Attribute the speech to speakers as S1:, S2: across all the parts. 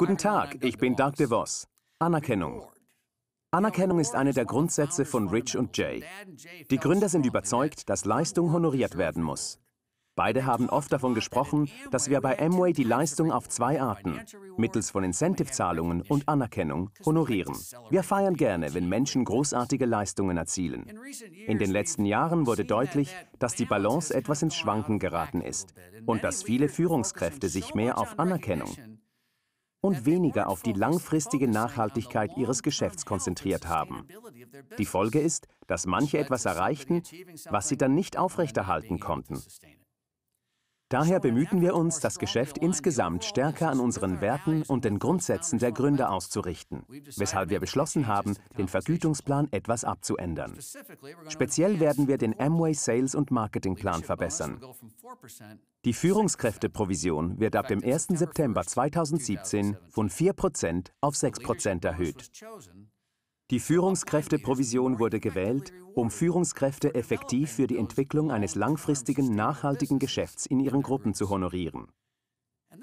S1: Guten Tag, ich bin Doug DeVos. Anerkennung. Anerkennung ist eine der Grundsätze von Rich und Jay. Die Gründer sind überzeugt, dass Leistung honoriert werden muss. Beide haben oft davon gesprochen, dass wir bei Amway die Leistung auf zwei Arten, mittels von Incentive-Zahlungen und Anerkennung, honorieren. Wir feiern gerne, wenn Menschen großartige Leistungen erzielen. In den letzten Jahren wurde deutlich, dass die Balance etwas ins Schwanken geraten ist und dass viele Führungskräfte sich mehr auf Anerkennung, und weniger auf die langfristige Nachhaltigkeit ihres Geschäfts konzentriert haben. Die Folge ist, dass manche etwas erreichten, was sie dann nicht aufrechterhalten konnten. Daher bemühten wir uns, das Geschäft insgesamt stärker an unseren Werten und den Grundsätzen der Gründer auszurichten, weshalb wir beschlossen haben, den Vergütungsplan etwas abzuändern. Speziell werden wir den Amway Sales- und Marketingplan verbessern. Die Führungskräfteprovision wird ab dem 1. September 2017 von 4% auf 6% erhöht. Die Führungskräfteprovision wurde gewählt, um Führungskräfte effektiv für die Entwicklung eines langfristigen, nachhaltigen Geschäfts in ihren Gruppen zu honorieren.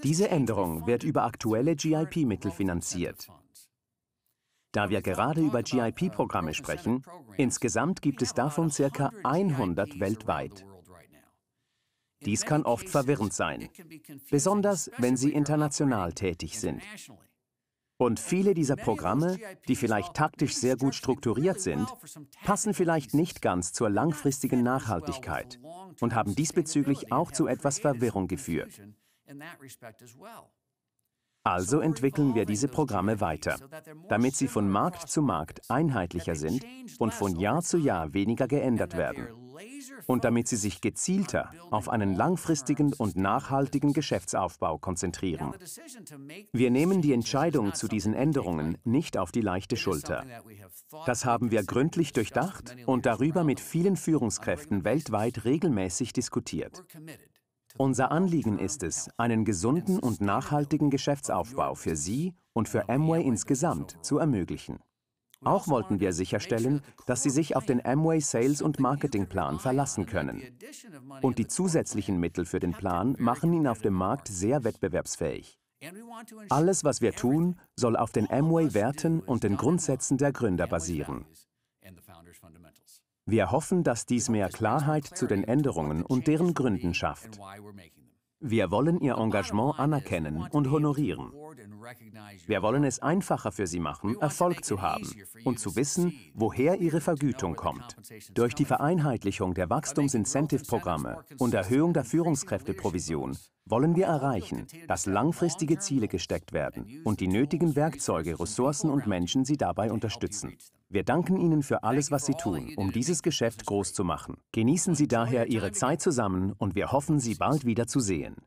S1: Diese Änderung wird über aktuelle GIP-Mittel finanziert. Da wir gerade über GIP-Programme sprechen, insgesamt gibt es davon ca. 100 weltweit. Dies kann oft verwirrend sein, besonders wenn Sie international tätig sind. Und viele dieser Programme, die vielleicht taktisch sehr gut strukturiert sind, passen vielleicht nicht ganz zur langfristigen Nachhaltigkeit und haben diesbezüglich auch zu etwas Verwirrung geführt. Also entwickeln wir diese Programme weiter, damit sie von Markt zu Markt einheitlicher sind und von Jahr zu Jahr weniger geändert werden und damit sie sich gezielter auf einen langfristigen und nachhaltigen Geschäftsaufbau konzentrieren. Wir nehmen die Entscheidung zu diesen Änderungen nicht auf die leichte Schulter. Das haben wir gründlich durchdacht und darüber mit vielen Führungskräften weltweit regelmäßig diskutiert. Unser Anliegen ist es, einen gesunden und nachhaltigen Geschäftsaufbau für Sie und für Amway insgesamt zu ermöglichen. Auch wollten wir sicherstellen, dass sie sich auf den Amway Sales- und Marketing Plan verlassen können. Und die zusätzlichen Mittel für den Plan machen ihn auf dem Markt sehr wettbewerbsfähig. Alles, was wir tun, soll auf den Amway-Werten und den Grundsätzen der Gründer basieren. Wir hoffen, dass dies mehr Klarheit zu den Änderungen und deren Gründen schafft. Wir wollen ihr Engagement anerkennen und honorieren. Wir wollen es einfacher für sie machen, Erfolg zu haben und zu wissen, woher ihre Vergütung kommt. Durch die Vereinheitlichung der Wachstums-Incentive-Programme und Erhöhung der Führungskräfteprovision wollen wir erreichen, dass langfristige Ziele gesteckt werden und die nötigen Werkzeuge, Ressourcen und Menschen sie dabei unterstützen. Wir danken Ihnen für alles, was Sie tun, um dieses Geschäft groß zu machen. Genießen Sie daher Ihre Zeit zusammen und wir hoffen, Sie bald wieder zu sehen.